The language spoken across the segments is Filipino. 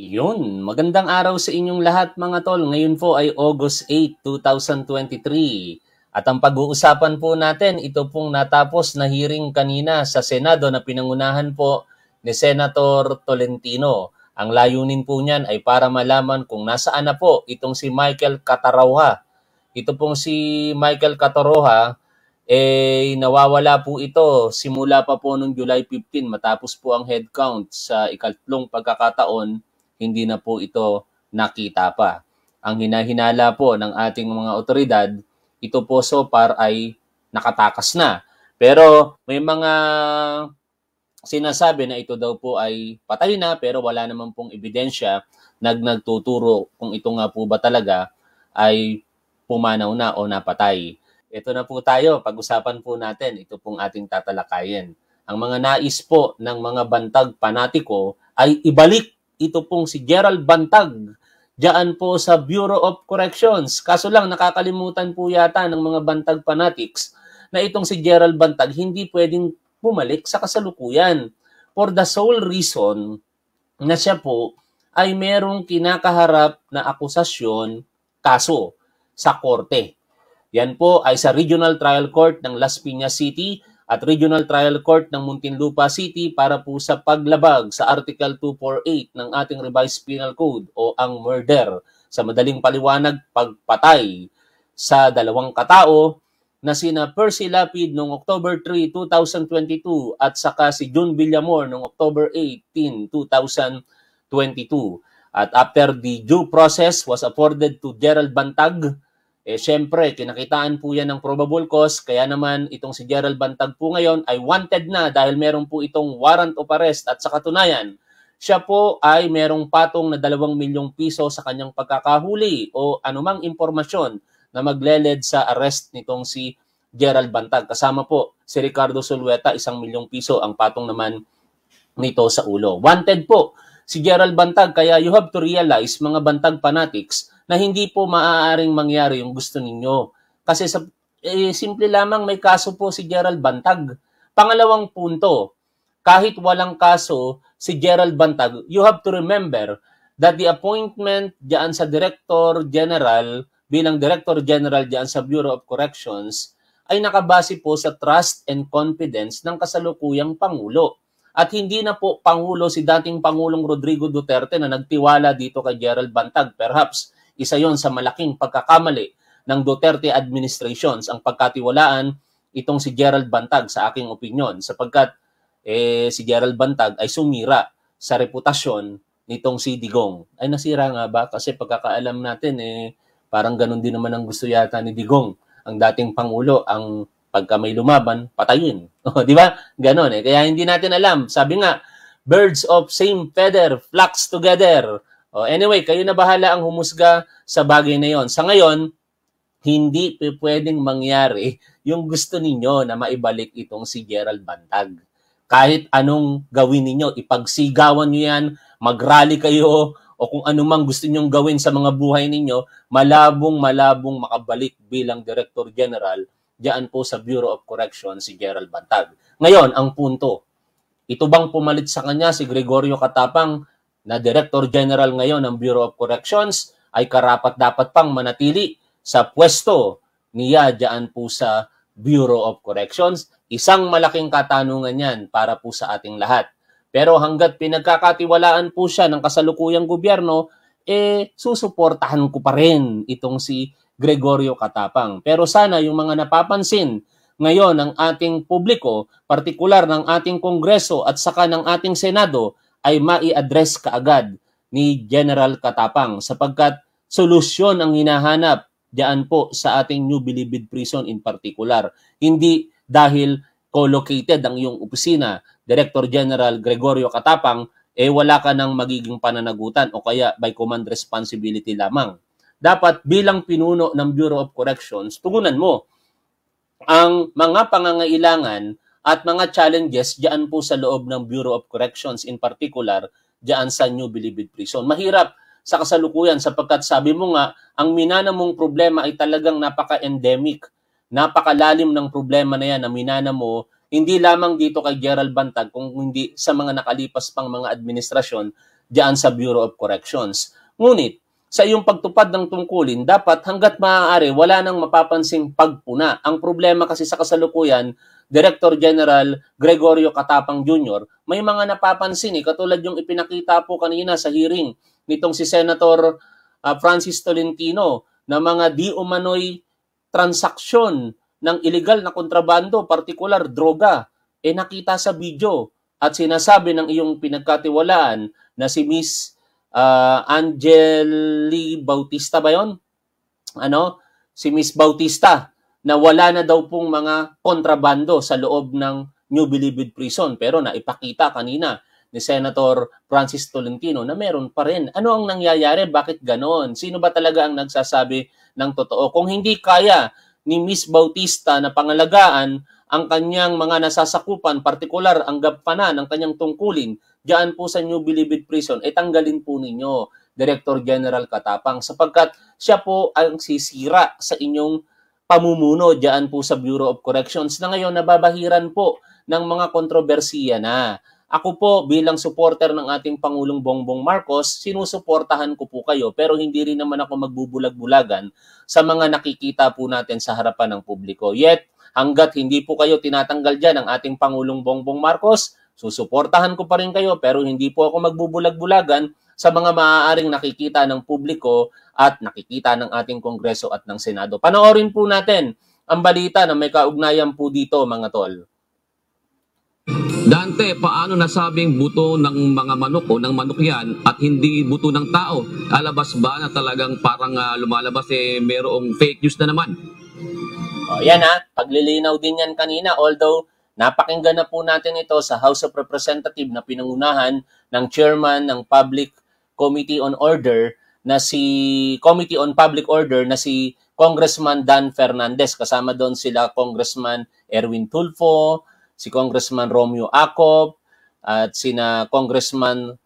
Yun, magandang araw sa inyong lahat mga tol. Ngayon po ay August 8, 2023. At ang pag-uusapan po natin, ito pong natapos na hearing kanina sa Senado na pinangunahan po ni Senator Tolentino. Ang layunin po niyan ay para malaman kung nasaan na po itong si Michael Kataroha. Ito pong si Michael Kataroha, eh nawawala po ito simula pa po noong July 15 matapos po ang headcount sa ikatlong pagkakataon hindi na po ito nakita pa. Ang hinahinala po ng ating mga otoridad, ito po so far ay nakatakas na. Pero may mga sinasabi na ito daw po ay patay na pero wala naman pong ebidensya na nagtuturo kung ito nga po ba talaga ay pumanaw na o napatay. Ito na po tayo, pag-usapan po natin, ito pong ating tatalakayin. Ang mga nais po ng mga bantag panatiko ay ibalik ito pong si Gerald Bantag. Diyan po sa Bureau of Corrections. Kaso lang nakakalimutan po yata ng mga Bantag fanatics na itong si Gerald Bantag hindi pwedeng bumalik sa kasalukuyan for the sole reason na siya po ay merong kinakaharap na akusasyon kaso sa korte. Yan po ay sa Regional Trial Court ng Las Piñas City at Regional Trial Court ng Muntinlupa City para po sa paglabag sa Article 248 ng ating Revised Penal Code o ang murder sa madaling paliwanag pagpatay sa dalawang katao na sina Percy Lapid noong October 3, 2022 at saka si June Villamor noong October 18, 2022. At after the due process was afforded to Gerald Bantag, eh syempre, kinakitaan po yan ng probable cause kaya naman itong si Gerald Bantag po ngayon ay wanted na dahil meron po itong warrant of arrest at sa katunayan, siya po ay merong patong na 2 milyong piso sa kanyang pagkakahuli o anumang impormasyon na magleled sa arrest nitong si Gerald Bantag. Kasama po si Ricardo Solueta, isang milyong piso ang patong naman nito sa ulo. Wanted po si Gerald Bantag kaya you have to realize mga Bantag fanatics na hindi po maaaring mangyari yung gusto ninyo. Kasi sa, eh, simple lamang may kaso po si Gerald Bantag. Pangalawang punto, kahit walang kaso si Gerald Bantag, you have to remember that the appointment diyan sa Director General bilang Director General diyan sa Bureau of Corrections ay nakabase po sa trust and confidence ng kasalukuyang Pangulo. At hindi na po Pangulo si dating Pangulong Rodrigo Duterte na nagtiwala dito kay Gerald Bantag. Perhaps isa yon sa malaking pagkakamali ng Duterte administrations ang pagkatiwalaan itong si Gerald Bantag sa aking opinion sapagkat eh, si Gerald Bantag ay sumira sa reputasyon nitong si Digong. Ay nasira nga ba? Kasi pagkakaalam natin eh, parang ganun din naman ang gusto yata ni Digong. Ang dating Pangulo, ang pagka may lumaban, patayin. Oh, di ba? Ganon eh. Kaya hindi natin alam. Sabi nga, birds of same feather flocks together. Oh, anyway, kayo na bahala ang humusga sa bagay na yon. Sa ngayon, hindi pwedeng mangyari yung gusto ninyo na maibalik itong si Gerald Bantag. Kahit anong gawin ninyo, ipagsigawan niyo yan, magrally kayo, o kung anumang gusto ninyong gawin sa mga buhay ninyo, malabong malabong makabalik bilang Director General diyan po sa Bureau of Correction si Gerald Bantag. Ngayon, ang punto, ito bang pumalit sa kanya si Gregorio Katapang na Director General ngayon ng Bureau of Corrections ay karapat-dapat pang manatili sa pwesto niya dyan po sa Bureau of Corrections. Isang malaking katanungan yan para po sa ating lahat. Pero hanggat pinagkakatiwalaan po siya ng kasalukuyang gobyerno, eh susuportahan ko pa rin itong si Gregorio Katapang. Pero sana yung mga napapansin ngayon ng ating publiko, partikular ng ating Kongreso at saka ng ating Senado, ay mai-address kaagad ni General Katapang sapagkat solusyon ang hinahanap diyan po sa ating New Bilibid Prison in particular. Hindi dahil collocated ang iyong opisina, Director General Gregorio Katapang, eh wala ka nang magiging pananagutan o kaya by command responsibility lamang. Dapat bilang pinuno ng Bureau of Corrections, tugunan mo ang mga pangangailangan at mga challenges diyan po sa loob ng Bureau of Corrections in particular diyan sa New Bilibid Prison. Mahirap sa kasalukuyan sapagkat sabi mo nga ang minana mong problema ay talagang napaka-endemic. Napakalalim ng problema na yan na minana mo hindi lamang dito kay Gerald Bantag kung hindi sa mga nakalipas pang mga administrasyon diyan sa Bureau of Corrections. Ngunit sa iyong pagtupad ng tungkulin, dapat hanggat maaari wala nang mapapansing pagpuna. Ang problema kasi sa kasalukuyan, Director General Gregorio Katapang Jr., may mga napapansin eh, katulad yung ipinakita po kanina sa hearing nitong si Senator uh, Francis Tolentino na mga di umano'y transaksyon ng illegal na kontrabando, particular droga, eh nakita sa video at sinasabi ng iyong pinagkatiwalaan na si Miss uh, Angeli Bautista ba yon? Ano? Si Miss Bautista na wala na daw pong mga kontrabando sa loob ng New Bilibid Prison. Pero naipakita kanina ni Senator Francis Tolentino na meron pa rin. Ano ang nangyayari? Bakit ganon? Sino ba talaga ang nagsasabi ng totoo? Kung hindi kaya ni Miss Bautista na pangalagaan ang kanyang mga nasasakupan, partikular ang gampanan ng kanyang tungkulin, diyan po sa New Bilibid Prison, ay eh, tanggalin po ninyo, Director General Katapang, sapagkat siya po ang sisira sa inyong pamumuno diyan po sa Bureau of Corrections na ngayon nababahiran po ng mga kontrobersiya na. Ako po bilang supporter ng ating Pangulong Bongbong Marcos, sinusuportahan ko po kayo pero hindi rin naman ako magbubulag-bulagan sa mga nakikita po natin sa harapan ng publiko. Yet, hanggat hindi po kayo tinatanggal diyan ng ating Pangulong Bongbong Marcos, susuportahan ko pa rin kayo pero hindi po ako magbubulag-bulagan sa mga maaaring nakikita ng publiko at nakikita ng ating Kongreso at ng Senado. Panoorin po natin ang balita na may kaugnayan po dito mga tol. Dante, paano nasabing buto ng mga manok o ng manok yan at hindi buto ng tao? Alabas ba na talagang parang uh, lumalabas eh merong fake news na naman? O yan ha, ah. paglilinaw din yan kanina although napakinggan na po natin ito sa House of Representatives na pinangunahan ng chairman ng Public Committee on Order na si Committee on Public Order na si Congressman Dan Fernandez. Kasama doon sila Congressman Erwin Tulfo, si Congressman Romeo Acop, at sina Congressman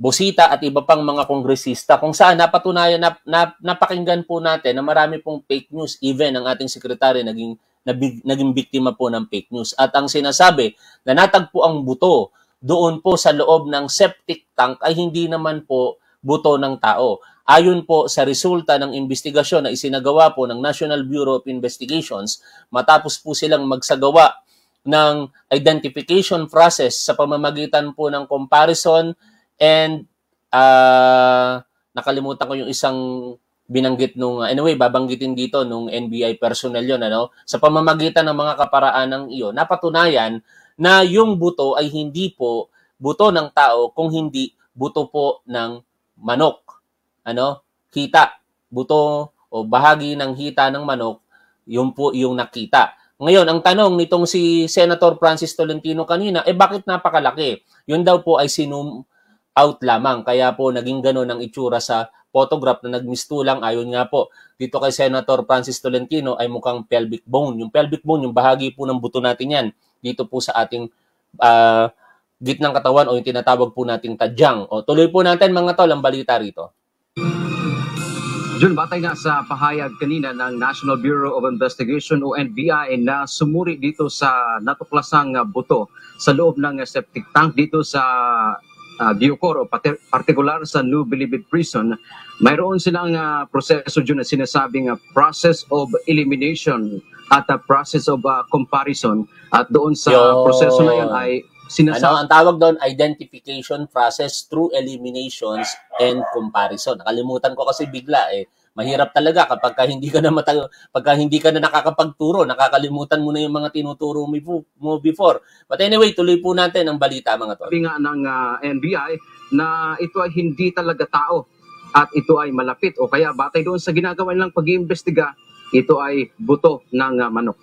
Busita at iba pang mga kongresista kung saan napatunayan, nap, nap, napakinggan po natin na marami pong fake news. Even ang ating sekretary naging, nabig, naging biktima po ng fake news. At ang sinasabi na natagpo ang buto doon po sa loob ng septic tank ay hindi naman po buto ng tao. Ayon po sa resulta ng investigasyon na isinagawa po ng National Bureau of Investigations, matapos po silang magsagawa ng identification process sa pamamagitan po ng comparison and uh, nakalimutan ko yung isang binanggit nung anyway babanggitin dito nung NBI personnel yon ano sa pamamagitan ng mga kaparaan ng iyo napatunayan na yung buto ay hindi po buto ng tao kung hindi buto po ng manok. Ano? Kita. Buto o bahagi ng hita ng manok, yung po yung nakita. Ngayon, ang tanong nitong si Senator Francis Tolentino kanina, eh bakit napakalaki? Yun daw po ay sinum out lamang. Kaya po naging gano'n ang itsura sa photograph na nagmistulang ayon nga po dito kay Senator Francis Tolentino ay mukhang pelvic bone. Yung pelvic bone, yung bahagi po ng buto natin yan, dito po sa ating uh, gitnang katawan o yung tinatawag po nating tadyang. O, tuloy po natin mga tol ang balita rito. Jun, batay nga sa pahayag kanina ng National Bureau of Investigation o NBI na sumuri dito sa natuklasang buto sa loob ng septic tank dito sa uh, ah, Bucor o particular sa New Bilibid Prison, mayroon silang uh, proseso dyan na sinasabing uh, process of elimination at a process of uh, comparison at doon sa Yo. proseso na yun ay sinasabi. Ano ang tawag doon? Identification process through eliminations and comparison. Nakalimutan ko kasi bigla eh mahirap talaga kapag ka hindi ka na matag- pagka hindi ka na nakakapagturo, nakakalimutan mo na yung mga tinuturo mo before. But anyway, tuloy po natin ang balita mga tol. Sabi ng uh, ah, NBI na ito ay hindi talaga tao at ito ay malapit o kaya batay doon sa ginagawa nilang pag-iimbestiga, ito ay buto ng uh, manok.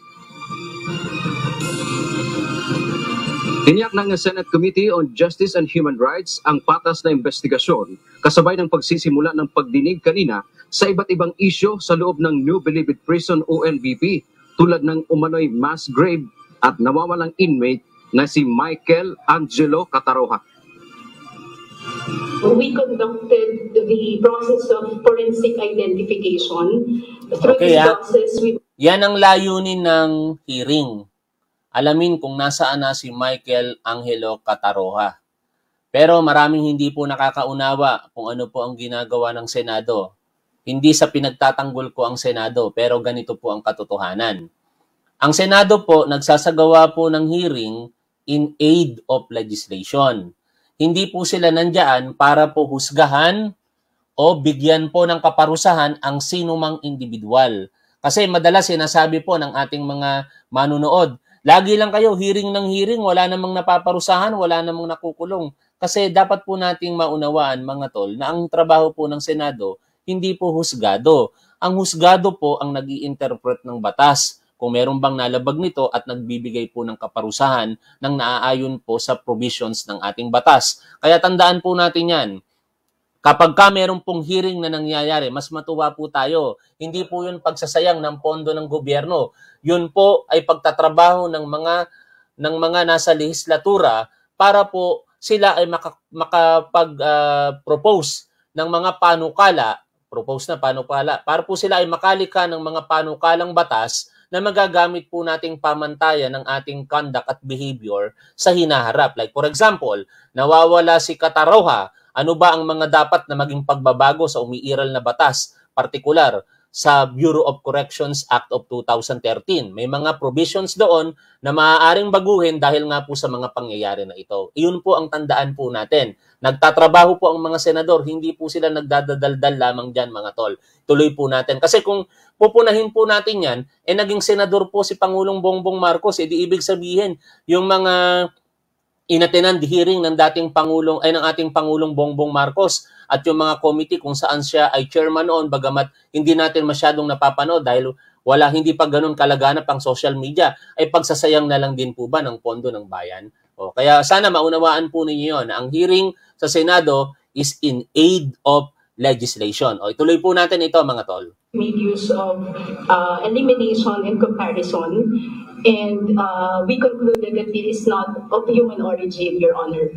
Tiniyak ng Senate Committee on Justice and Human Rights ang patas na investigasyon kasabay ng pagsisimula ng pagdinig kanina sa iba't ibang isyo sa loob ng New Bilibid Prison o NBP tulad ng umano'y mass grave at nawawalang inmate na si Michael Angelo Cataroha. We conducted the process of forensic identification. Through okay, this yeah. process, we... Yan ang layunin ng hearing. Alamin kung nasaan na si Michael Angelo Cataroha. Pero maraming hindi po nakakaunawa kung ano po ang ginagawa ng Senado hindi sa pinagtatanggol ko ang Senado, pero ganito po ang katotohanan. Ang Senado po nagsasagawa po ng hearing in aid of legislation. Hindi po sila nandiyan para po husgahan o bigyan po ng kaparusahan ang sinumang individual. Kasi madalas sinasabi po ng ating mga manunood, lagi lang kayo hearing ng hearing, wala namang napaparusahan, wala namang nakukulong. Kasi dapat po nating maunawaan mga tol na ang trabaho po ng Senado hindi po husgado. Ang husgado po ang nag interpret ng batas kung meron bang nalabag nito at nagbibigay po ng kaparusahan ng naaayon po sa provisions ng ating batas. Kaya tandaan po natin yan. Kapag ka meron pong hearing na nangyayari, mas matuwa po tayo. Hindi po yun pagsasayang ng pondo ng gobyerno. Yun po ay pagtatrabaho ng mga ng mga nasa lehislatura para po sila ay makapag-propose ah, uh, ng mga panukala Propose na panukala para po sila ay makalika ng mga panukalang batas na magagamit po nating pamantayan ng ating conduct at behavior sa hinaharap. Like for example, nawawala si Kataroha, ano ba ang mga dapat na maging pagbabago sa umiiral na batas, partikular sa Bureau of Corrections Act of 2013. May mga provisions doon na maaaring baguhin dahil nga po sa mga pangyayari na ito. Iyon po ang tandaan po natin. Nagtatrabaho po ang mga senador, hindi po sila nagdadadaldal lamang dyan mga tol. Tuloy po natin. Kasi kung pupunahin po natin yan, eh naging senador po si Pangulong Bongbong Marcos, edi eh ibig sabihin, yung mga inatenan hearing ng dating pangulong ay ng ating pangulong Bongbong Marcos at yung mga committee kung saan siya ay chairman noon bagamat hindi natin masyadong napapanood dahil wala hindi pa ganun kalaganap ang social media ay pagsasayang na lang din po ba ng pondo ng bayan. O, kaya sana maunawaan po ninyo yon. Ang hearing sa Senado is in aid of legislation. O ituloy po natin ito mga tol. Made use of uh, elimination and comparison and uh, we concluded that it is not of human origin, Your Honor.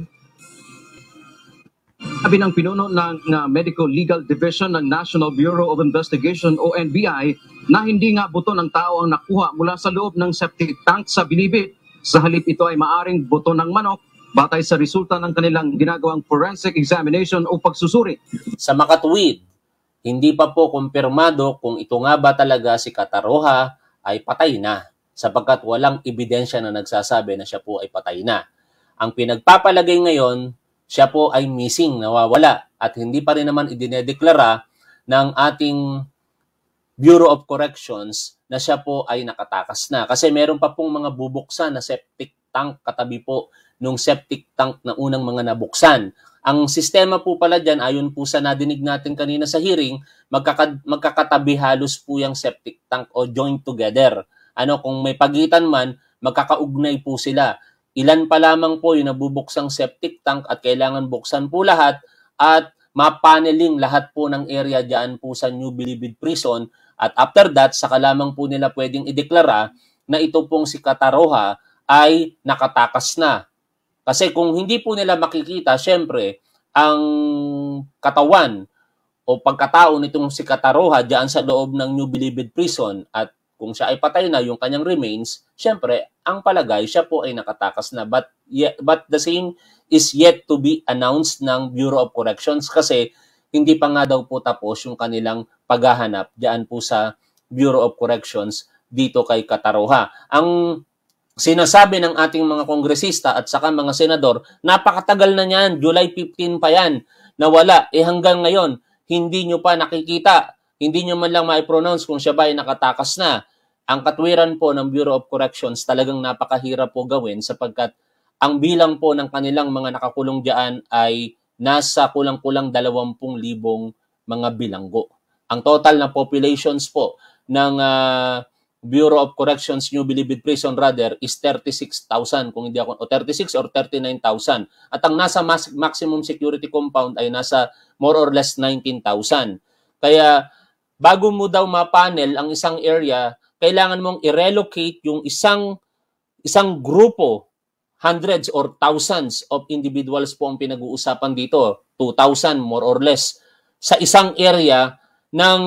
Sabi ng pinuno ng uh, Medical Legal Division ng National Bureau of Investigation o NBI na hindi nga buto ng tao ang nakuha mula sa loob ng septic tank sa Bilibid. Sa halip ito ay maaring buto ng manok batay sa resulta ng kanilang ginagawang forensic examination o pagsusuri. Sa makatuwid, hindi pa po kumpirmado kung ito nga ba talaga si Kataroha ay patay na sapagkat walang ebidensya na nagsasabi na siya po ay patay na. Ang pinagpapalagay ngayon, siya po ay missing, nawawala at hindi pa rin naman idinedeklara ng ating Bureau of Corrections na siya po ay nakatakas na. Kasi meron pa pong mga bubuksan na septic tank katabi po nung septic tank na unang mga nabuksan. Ang sistema po pala dyan, ayon po sa nadinig natin kanina sa hearing, magkaka- magkakatabi halos po yung septic tank o joined together. Ano, kung may pagitan man, magkakaugnay po sila. Ilan pa lamang po yung nabubuksang septic tank at kailangan buksan po lahat at mapaneling lahat po ng area dyan po sa New Bilibid Prison at after that, saka lamang po nila pwedeng ideklara na ito pong si Kataroha ay nakatakas na kasi kung hindi po nila makikita, syempre, ang katawan o pagkatao nitong si Kataroha diyan sa loob ng New Bilibid Prison at kung siya ay patay na yung kanyang remains, syempre, ang palagay siya po ay nakatakas na. But, yet, but the same is yet to be announced ng Bureau of Corrections kasi hindi pa nga daw po tapos yung kanilang paghahanap diyan po sa Bureau of Corrections dito kay Kataroha. Ang sinasabi ng ating mga kongresista at saka mga senador, napakatagal na niyan, July 15 pa yan, nawala. Eh hanggang ngayon, hindi nyo pa nakikita, hindi nyo man lang ma-pronounce kung siya ba ay nakatakas na. Ang katwiran po ng Bureau of Corrections talagang napakahirap po gawin sapagkat ang bilang po ng kanilang mga nakakulong dyan ay nasa kulang-kulang 20,000 mga bilanggo. Ang total na populations po ng uh, Bureau of Corrections New Bilibid Prison rather is 36,000 kung hindi ako o 36 or 39,000 at ang nasa mas, maximum security compound ay nasa more or less 19,000 kaya bago mo daw mapanel ang isang area kailangan mong i-relocate yung isang isang grupo hundreds or thousands of individuals po ang pinag-uusapan dito 2,000 more or less sa isang area ng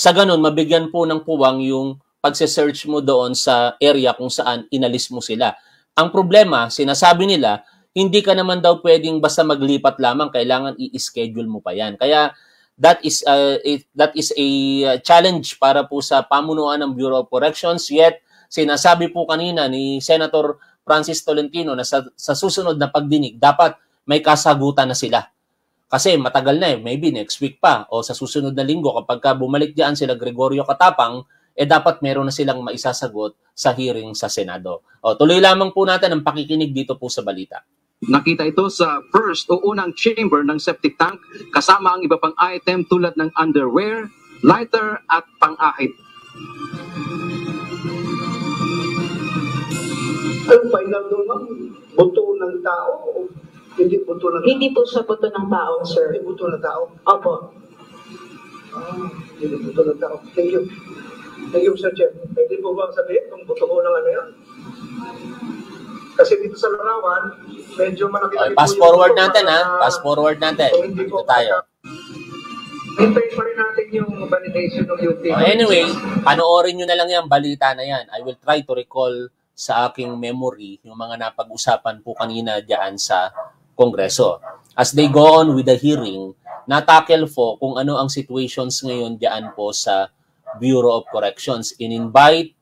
sa ganun mabigyan po ng puwang yung pagse-search mo doon sa area kung saan inalis mo sila. Ang problema, sinasabi nila, hindi ka naman daw pwedeng basta maglipat lamang, kailangan i-schedule mo pa yan. Kaya that is uh, it, that is a uh, challenge para po sa pamunuan ng Bureau of Corrections. Yet sinasabi po kanina ni Senator Francis Tolentino na sa, sa susunod na pagdinig dapat may kasagutan na sila. Kasi matagal na eh, maybe next week pa o sa susunod na linggo kapag ka bumalik diyan sila Gregorio Katapang, eh dapat meron na silang maisasagot sa hearing sa Senado. O, tuloy lamang po natin ang pakikinig dito po sa balita. Nakita ito sa first o unang chamber ng septic tank kasama ang iba pang item tulad ng underwear, lighter at pang-ahit. Ano final doon ma'am? Buto ng tao? Hindi buto ng tao? Hindi po sa buto ng tao, sir. Hindi buto ng tao? Opo. Ah, hindi buto ng tao. Thank you. Thank you, Mr. Chair. Pwede po bang sabihin kung buto ko ng ano yan? Kasi dito sa larawan, medyo malaki okay, pass forward buto, natin, ha? Pass forward natin. So, hindi dito po tayo. Hintay pa rin natin yung validation ng UT. Oh, anyway, panoorin nyo na lang yan, balita na yan. I will try to recall sa aking memory yung mga napag-usapan po kanina diyan sa Kongreso. As they go on with the hearing, natakel po kung ano ang situations ngayon diyan po sa Bureau of Corrections. In-invite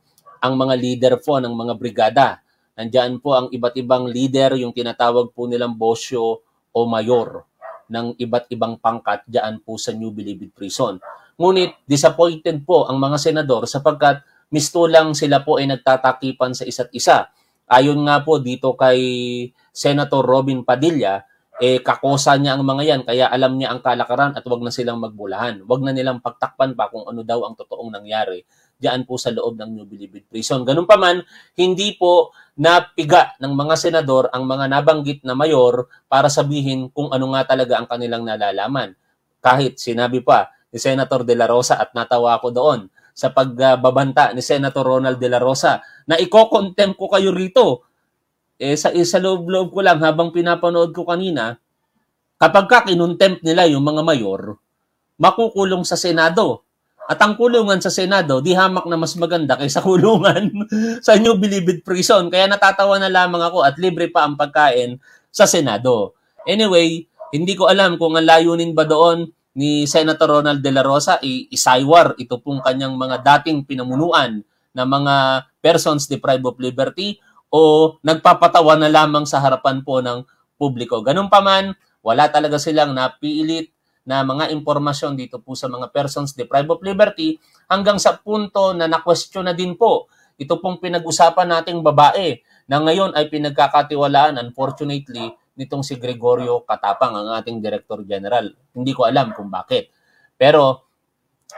ang mga leader po ng mga brigada. Nandiyan po ang iba't ibang leader, yung tinatawag po nilang bosyo o mayor ng iba't ibang pangkat dyan po sa New Bilibid Prison. Ngunit disappointed po ang mga senador sapagkat misto lang sila po ay nagtatakipan sa isa't isa. Ayon nga po dito kay Senator Robin Padilla, eh kakosa niya ang mga yan kaya alam niya ang kalakaran at wag na silang magbulahan. Wag na nilang pagtakpan pa kung ano daw ang totoong nangyari diyan po sa loob ng New Bilibid Prison. Ganun pa man, hindi po napiga ng mga senador ang mga nabanggit na mayor para sabihin kung ano nga talaga ang kanilang nalalaman. Kahit sinabi pa ni Senator De La Rosa at natawa ko doon sa pagbabanta ni Senator Ronald De La Rosa na ikokontempt ko kayo rito eh sa, eh, sa loob-loob ko lang habang pinapanood ko kanina, kapag ka kinontempt nila yung mga mayor, makukulong sa Senado. At ang kulungan sa Senado, di hamak na mas maganda kaysa kulungan sa New Bilibid Prison. Kaya natatawa na lamang ako at libre pa ang pagkain sa Senado. Anyway, hindi ko alam kung ang layunin ba doon ni Senator Ronald De La Rosa isaywar ito pong kanyang mga dating pinamunuan na mga persons deprived of liberty o nagpapatawa na lamang sa harapan po ng publiko. Ganun pa man, wala talaga silang napilit na mga impormasyon dito po sa mga persons deprived of liberty hanggang sa punto na na-question na din po ito pong pinag-usapan nating babae na ngayon ay pinagkakatiwalaan unfortunately nitong si Gregorio Katapang, ang ating Director General. Hindi ko alam kung bakit. Pero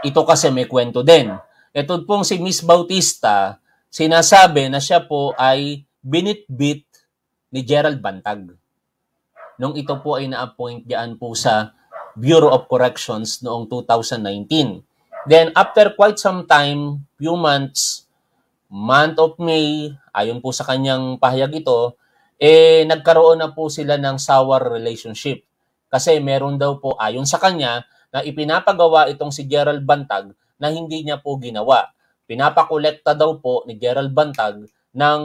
ito kasi may kwento din. Ito pong si Miss Bautista, sinasabi na siya po ay binitbit ni Gerald Bantag. Nung ito po ay na-appoint diyan po sa Bureau of Corrections noong 2019. Then after quite some time, few months, month of May, ayon po sa kanyang pahayag ito, eh nagkaroon na po sila ng sour relationship. Kasi meron daw po ayon sa kanya na ipinapagawa itong si Gerald Bantag na hindi niya po ginawa. Pinapakolekta daw po ni Gerald Bantag ng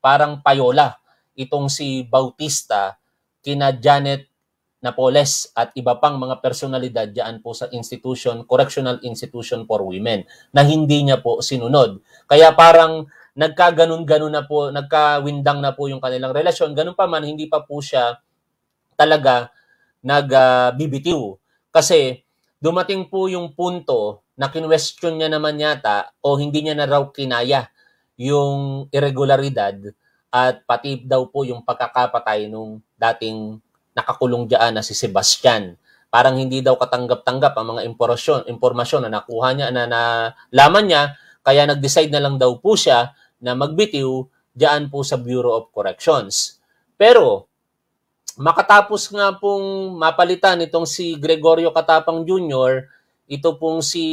parang payola itong si Bautista kina Janet Napoles at iba pang mga personalidad diyan po sa institution, correctional institution for women na hindi niya po sinunod. Kaya parang nagkaganon-ganon na po, nagkawindang na po yung kanilang relasyon. Ganun pa man, hindi pa po siya talaga nagbibitiw. Uh, Kasi dumating po yung punto na kinwestiyon niya naman yata o hindi niya na raw kinaya yung irregularidad at pati daw po yung pagkakapatay nung dating nakakulong dyan na si Sebastian. Parang hindi daw katanggap-tanggap ang mga impormasyon, impormasyon na nakuha niya, na nalaman niya, kaya nag-decide na lang daw po siya na magbitiw dyan po sa Bureau of Corrections. Pero, makatapos nga pong mapalitan itong si Gregorio Katapang Jr., ito pong si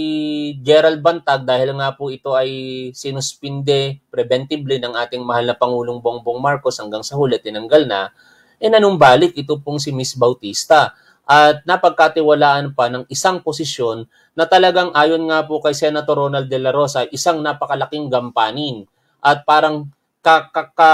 Gerald Bantag dahil nga po ito ay sinuspinde preventively ng ating mahal na Pangulong Bongbong Marcos hanggang sa huli tinanggal na, e nanumbalik ito pong si Miss Bautista at napagkatiwalaan pa ng isang posisyon na talagang ayon nga po kay Senator Ronald De La Rosa, isang napakalaking gampanin at parang ka, ka, ka,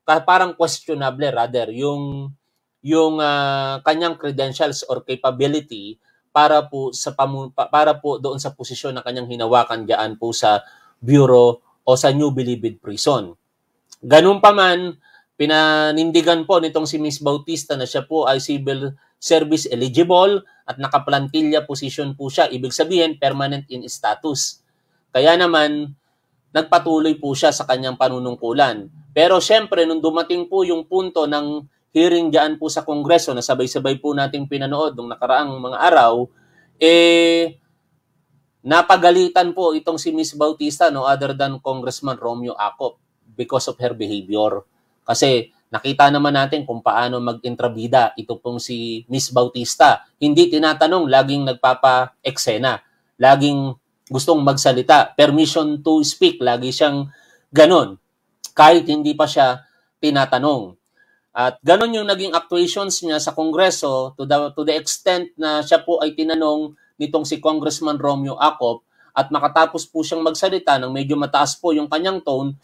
ka parang questionable rather yung yung uh, kanyang credentials or capability para po sa pamu- para po doon sa posisyon na kanyang hinawakan gaan po sa Bureau o sa New Bilibid Prison. Ganun pa man, pinanindigan po nitong si Miss Bautista na siya po ay civil service eligible at nakaplantilla position po siya. Ibig sabihin, permanent in status. Kaya naman, nagpatuloy po siya sa kanyang panunungkulan. Pero siyempre, nung dumating po yung punto ng hearing dyan po sa Kongreso na sabay-sabay po nating pinanood nung nakaraang mga araw, eh, napagalitan po itong si Miss Bautista no other than Congressman Romeo Acop because of her behavior. Kasi nakita naman natin kung paano mag-intrabida ito pong si Miss Bautista. Hindi tinatanong, laging nagpapa-eksena. Laging gustong magsalita. Permission to speak, lagi siyang ganon. Kahit hindi pa siya tinatanong. At ganon yung naging actuations niya sa Kongreso to the, to the extent na siya po ay tinanong nitong si Congressman Romeo Acop at makatapos po siyang magsalita nang medyo mataas po yung kanyang tone,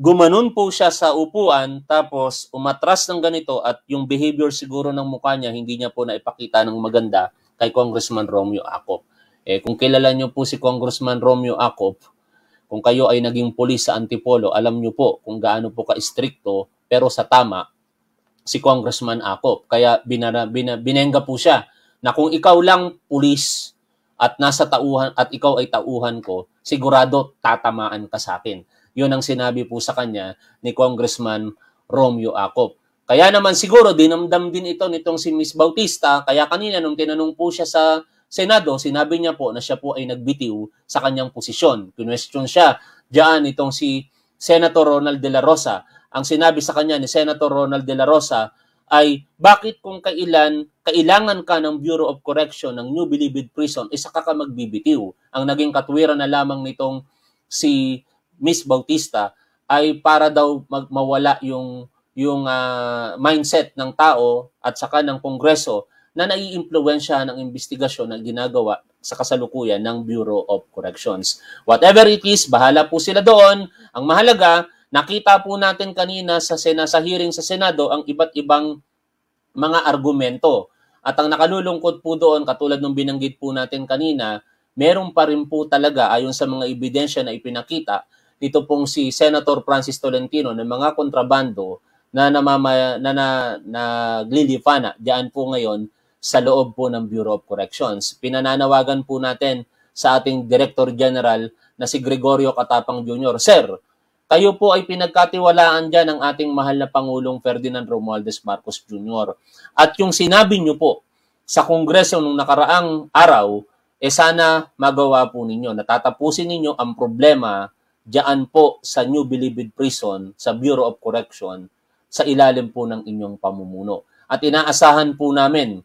gumanon po siya sa upuan tapos umatras ng ganito at yung behavior siguro ng mukha niya hindi niya po naipakita ng maganda kay Congressman Romeo Acop. Eh, kung kilala niyo po si Congressman Romeo Acop, kung kayo ay naging pulis sa Antipolo, alam niyo po kung gaano po ka-istrikto pero sa tama si Congressman Akop. Kaya binara, bina, binenga po siya na kung ikaw lang pulis at nasa tauhan at ikaw ay tauhan ko, sigurado tatamaan ka sa akin. 'Yon ang sinabi po sa kanya ni Congressman Romeo Acop. Kaya naman siguro dinamdam din ito nitong si Miss Bautista kaya kanina nung tinanong po siya sa Senado, sinabi niya po na siya po ay nagbitiw sa kanyang posisyon. Kinwestiyon siya diyan itong si Senator Ronald De La Rosa ang sinabi sa kanya ni Senator Ronald De La Rosa ay bakit kung kailan kailangan ka ng Bureau of Correction ng New Bilibid Prison, isa ka ka magbibitiw. Ang naging katwiran na lamang nitong si Miss Bautista ay para daw mag- mawala yung yung uh, mindset ng tao at saka ng Kongreso na naiimpluwensya ng investigasyon na ginagawa sa kasalukuyan ng Bureau of Corrections. Whatever it is, bahala po sila doon. Ang mahalaga, Nakita po natin kanina sa, Sena, sa hearing sa Senado ang iba't ibang mga argumento. At ang nakalulungkot po doon, katulad ng binanggit po natin kanina, meron pa rin po talaga ayon sa mga ebidensya na ipinakita dito pong si Senator Francis Tolentino ng mga kontrabando na namama, na, na, naglilipana na, diyan po ngayon sa loob po ng Bureau of Corrections. Pinananawagan po natin sa ating Director General na si Gregorio Katapang Jr. Sir, tayo po ay pinagkatiwalaan dyan ng ating mahal na Pangulong Ferdinand Romualdez Marcos Jr. At yung sinabi nyo po sa Kongreso nung nakaraang araw, eh sana magawa po ninyo, natatapusin ninyo ang problema dyan po sa New Bilibid Prison, sa Bureau of Correction, sa ilalim po ng inyong pamumuno. At inaasahan po namin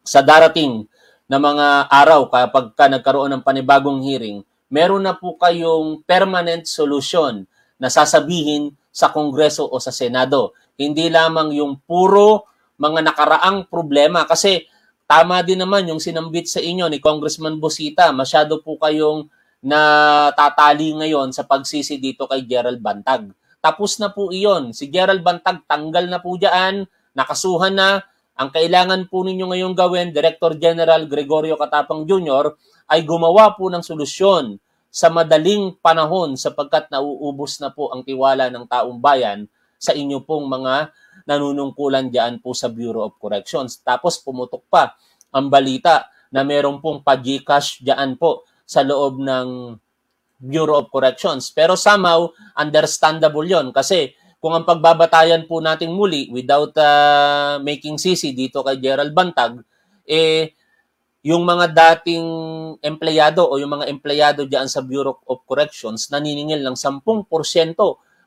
sa darating na mga araw kapag ka nagkaroon ng panibagong hearing, meron na po kayong permanent solution nasasabihin sa Kongreso o sa Senado. Hindi lamang yung puro mga nakaraang problema kasi tama din naman yung sinambit sa inyo ni Congressman Bosita. Masyado po kayong natatali ngayon sa pagsisi dito kay Gerald Bantag. Tapos na po iyon. Si Gerald Bantag tanggal na po dyan, nakasuhan na. Ang kailangan po ninyo ngayong gawin, Director General Gregorio Katapang Jr., ay gumawa po ng solusyon sa madaling panahon sapagkat nauubos na po ang tiwala ng taong bayan sa inyo pong mga nanunungkulan diyan po sa Bureau of Corrections. Tapos pumutok pa ang balita na meron pong pag-cash diyan po sa loob ng Bureau of Corrections. Pero somehow, understandable yon kasi kung ang pagbabatayan po nating muli without uh, making sisi dito kay Gerald Bantag, eh yung mga dating empleyado o yung mga empleyado diyan sa Bureau of Corrections naniningil ng 10%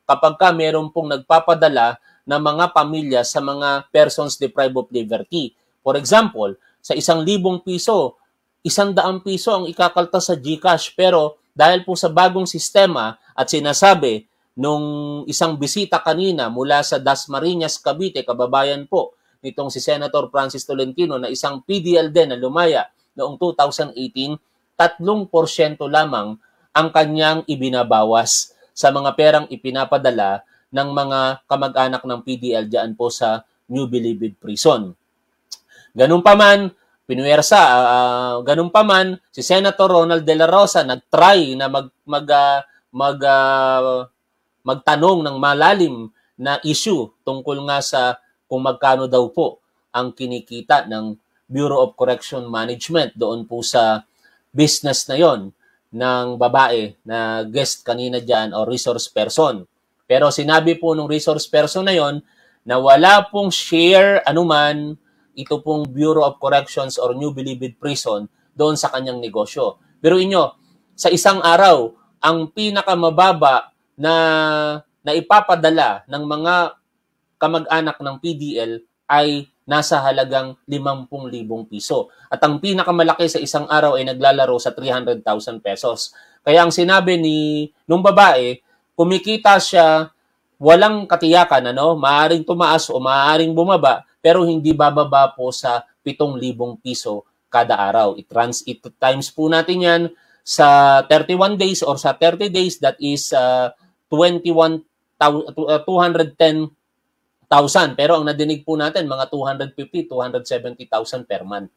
kapag ka meron pong nagpapadala ng mga pamilya sa mga persons deprived of liberty. For example, sa isang libong piso, isang daang piso ang ikakalta sa GCash pero dahil po sa bagong sistema at sinasabi nung isang bisita kanina mula sa Dasmariñas, Cavite, kababayan po, nitong si Senator Francis Tolentino na isang PDL din na lumaya noong 2018, tatlong porsyento lamang ang kanyang ibinabawas sa mga perang ipinapadala ng mga kamag-anak ng PDL dyan po sa New Bilibid Prison. Ganun pa man, pinuwersa, uh, ganun pa man, si Senator Ronald De La Rosa nagtry na mag, mag, uh, mag, uh, magtanong ng malalim na issue tungkol nga sa kung magkano daw po ang kinikita ng Bureau of Correction Management doon po sa business na yon ng babae na guest kanina dyan o resource person. Pero sinabi po nung resource person na yon na wala pong share anuman ito pong Bureau of Corrections or New Bilibid Prison doon sa kanyang negosyo. Pero inyo, sa isang araw, ang pinakamababa na na ipapadala ng mga kamag-anak ng PDL ay nasa halagang 50,000 piso. At ang pinakamalaki sa isang araw ay naglalaro sa 300,000 pesos. Kaya ang sinabi ni nung babae, kumikita siya walang katiyakan ano, maaaring tumaas o maaaring bumaba pero hindi bababa po sa 7,000 piso kada araw. I-trans it times po natin 'yan sa 31 days or sa 30 days that is ah, uh, 21 210 1,000. Pero ang nadinig po natin, mga 250, 270,000 per month.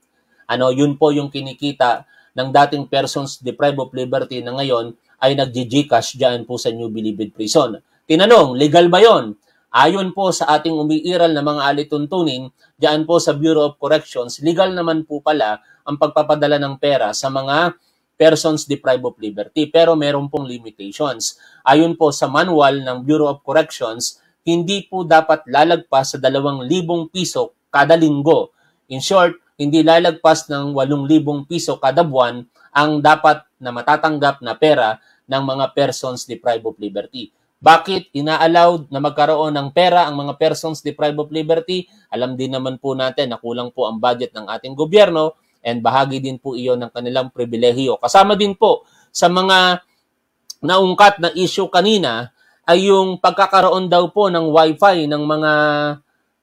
Ano, yun po yung kinikita ng dating persons deprived of liberty na ngayon ay nag-gcash diyan po sa New Bilibid Prison. Tinanong, legal ba yon? Ayon po sa ating umiiral na mga alituntunin, diyan po sa Bureau of Corrections, legal naman po pala ang pagpapadala ng pera sa mga persons deprived of liberty. Pero meron pong limitations. Ayon po sa manual ng Bureau of Corrections, hindi po dapat lalagpas sa 2,000 piso kada linggo. In short, hindi lalagpas ng 8,000 piso kada buwan ang dapat na matatanggap na pera ng mga persons deprived of liberty. Bakit ina-allowed na magkaroon ng pera ang mga persons deprived of liberty? Alam din naman po natin na kulang po ang budget ng ating gobyerno and bahagi din po iyon ng kanilang pribilehiyo. Kasama din po sa mga naungkat na issue kanina ay yung pagkakaroon daw po ng wifi ng mga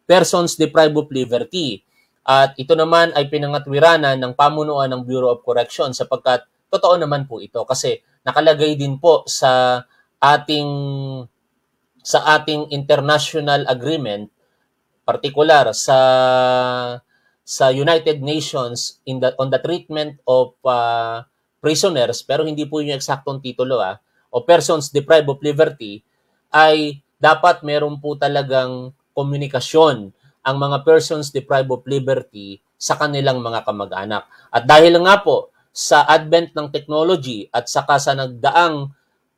persons deprived of liberty. At ito naman ay pinangatwiranan ng pamunuan ng Bureau of Corrections sapagkat totoo naman po ito kasi nakalagay din po sa ating sa ating international agreement particular sa sa United Nations in the on the treatment of uh, prisoners pero hindi po yung eksaktong titulo ah o persons deprived of liberty ay dapat meron po talagang komunikasyon ang mga persons deprived of liberty sa kanilang mga kamag-anak. At dahil nga po sa advent ng technology at saka sa nagdaang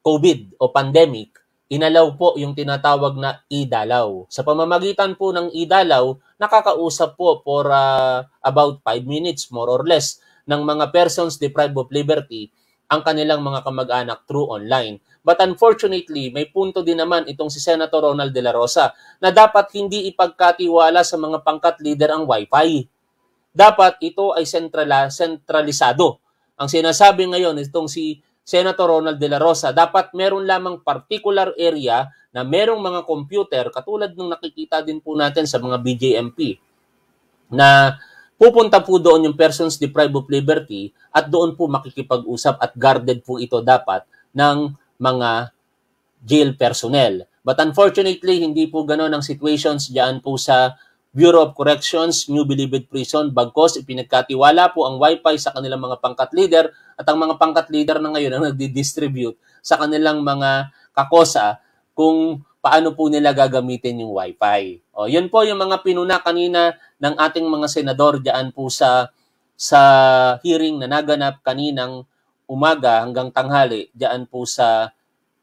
COVID o pandemic, inalaw po yung tinatawag na idalaw. Sa pamamagitan po ng idalaw, nakakausap po for uh, about 5 minutes more or less ng mga persons deprived of liberty ang kanilang mga kamag-anak through online. But unfortunately, may punto din naman itong si Senator Ronald De La Rosa na dapat hindi ipagkatiwala sa mga pangkat leader ang Wi-Fi. Dapat ito ay sentrala, sentralisado. Ang sinasabi ngayon itong si Senator Ronald De La Rosa, dapat meron lamang particular area na merong mga computer katulad ng nakikita din po natin sa mga BJMP na Pupunta po doon yung persons deprived of liberty at doon po makikipag-usap at guarded po ito dapat ng mga jail personnel. But unfortunately, hindi po ganoon ang situations diyan po sa Bureau of Corrections, New Bilibid Prison, Bagkos, ipinagkatiwala po ang wifi sa kanilang mga pangkat leader at ang mga pangkat leader na ngayon ang nagdi-distribute sa kanilang mga kakosa kung paano po nila gagamitin yung wifi. fi O, yun po yung mga pinuna kanina ng ating mga senador diyan po sa sa hearing na naganap kaninang umaga hanggang tanghali diyan po sa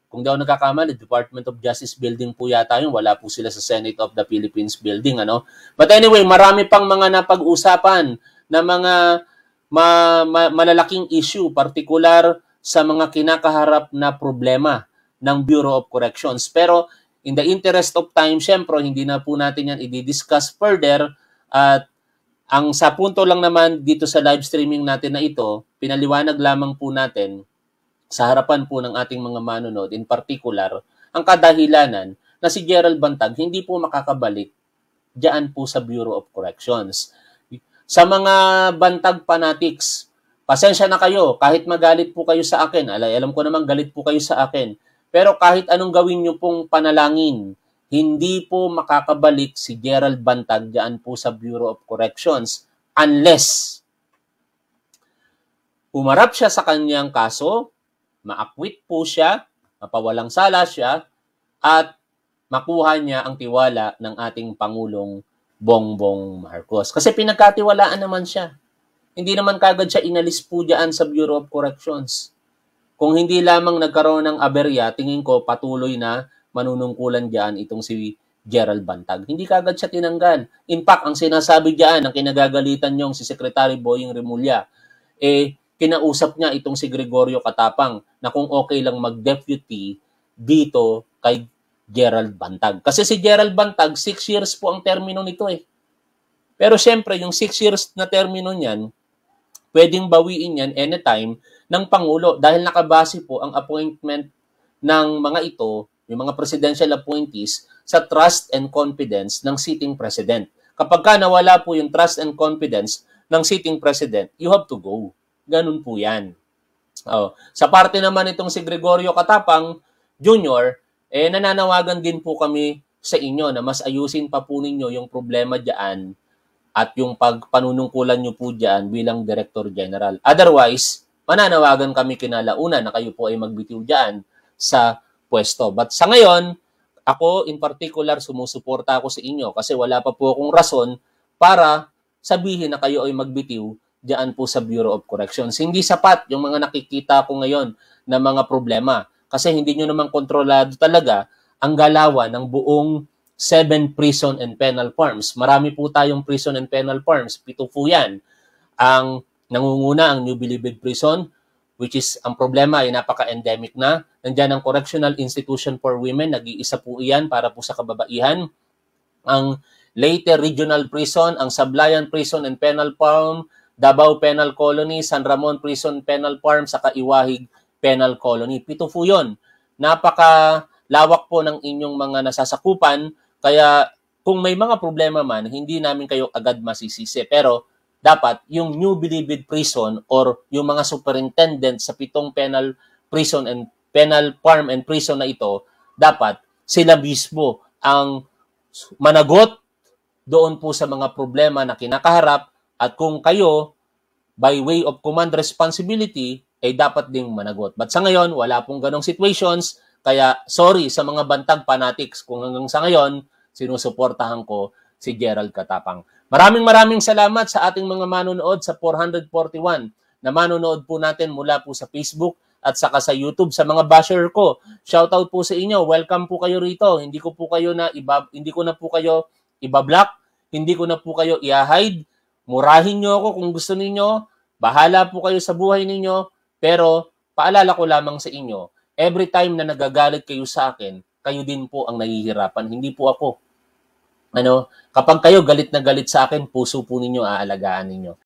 kung daw nagkakamali, Department of Justice building po yata yun. Wala po sila sa Senate of the Philippines building. ano But anyway, marami pang mga napag-usapan na mga ma, ma, malalaking issue, particular sa mga kinakaharap na problema ng Bureau of Corrections. Pero In the interest of time, syempre, hindi na po natin yan i-discuss further at ang sa punto lang naman dito sa live streaming natin na ito, pinaliwanag lamang po natin sa harapan po ng ating mga manonood, in particular, ang kadahilanan na si Gerald Bantag hindi po makakabalik diyan po sa Bureau of Corrections. Sa mga Bantag fanatics, pasensya na kayo kahit magalit po kayo sa akin. Alay, alam ko naman galit po kayo sa akin. Pero kahit anong gawin nyo pong panalangin, hindi po makakabalik si Gerald Bantag dyan po sa Bureau of Corrections unless umarap siya sa kanyang kaso, maakwit po siya, mapawalang sala siya, at makuha niya ang tiwala ng ating Pangulong Bongbong Marcos. Kasi pinagkatiwalaan naman siya. Hindi naman kagad siya inalis po dyan sa Bureau of Corrections. Kung hindi lamang nagkaroon ng aberya, tingin ko patuloy na manunungkulan diyan itong si Gerald Bantag. Hindi kagad siya tinanggal. In fact, ang sinasabi diyan, ang kinagagalitan niyong si Secretary Boying Remulla, eh, kinausap niya itong si Gregorio Katapang na kung okay lang mag-deputy dito kay Gerald Bantag. Kasi si Gerald Bantag, 6 years po ang termino nito eh. Pero siyempre, yung 6 years na termino niyan, pwedeng bawiin yan anytime ng Pangulo dahil nakabase po ang appointment ng mga ito, yung mga presidential appointees, sa trust and confidence ng sitting president. Kapag ka nawala po yung trust and confidence ng sitting president, you have to go. Ganun po yan. Oh. Sa parte naman itong si Gregorio Katapang Jr., eh nananawagan din po kami sa inyo na mas ayusin pa po ninyo yung problema dyan at yung pagpanunungkulan nyo po dyan bilang Director General. Otherwise, mananawagan kami kinalauna na kayo po ay magbitiw dyan sa pwesto. But sa ngayon, ako in particular sumusuporta ako sa inyo kasi wala pa po akong rason para sabihin na kayo ay magbitiw dyan po sa Bureau of Corrections. Hindi sapat yung mga nakikita ko ngayon na mga problema kasi hindi nyo naman kontrolado talaga ang galawan ng buong seven prison and penal farms. Marami po tayong prison and penal farms. Pito po yan. Ang Nangunguna ang New Bilibid Prison, which is ang problema ay napaka-endemic na. Nandiyan ang Correctional Institution for Women, nag-iisa po iyan para po sa kababaihan. Ang Leyte Regional Prison, ang Sablayan Prison and Penal Farm, Davao Penal Colony, San Ramon Prison Penal Farm, saka Iwahig Penal Colony. Pito po yun. Napaka lawak po ng inyong mga nasasakupan, kaya kung may mga problema man, hindi namin kayo agad masisisi. Pero dapat yung new Bilibid prison or yung mga superintendent sa pitong penal prison and penal farm and prison na ito, dapat sila mismo ang managot doon po sa mga problema na kinakaharap at kung kayo by way of command responsibility ay eh dapat ding managot. But sa ngayon, wala pong ganong situations. Kaya sorry sa mga bantag fanatics kung hanggang sa ngayon, sinusuportahan ko si Gerald Katapang. Maraming maraming salamat sa ating mga manonood sa 441 na manonood po natin mula po sa Facebook at saka sa YouTube sa mga basher ko. Shoutout po sa inyo. Welcome po kayo rito. Hindi ko po kayo na iba, hindi ko na po kayo ibablock. Hindi ko na po kayo i-hide. Murahin niyo ako kung gusto niyo. Bahala po kayo sa buhay ninyo. Pero paalala ko lamang sa inyo, every time na nagagalit kayo sa akin, kayo din po ang nahihirapan, hindi po ako ano, kapag kayo galit na galit sa akin, puso po ninyo aalagaan ninyo.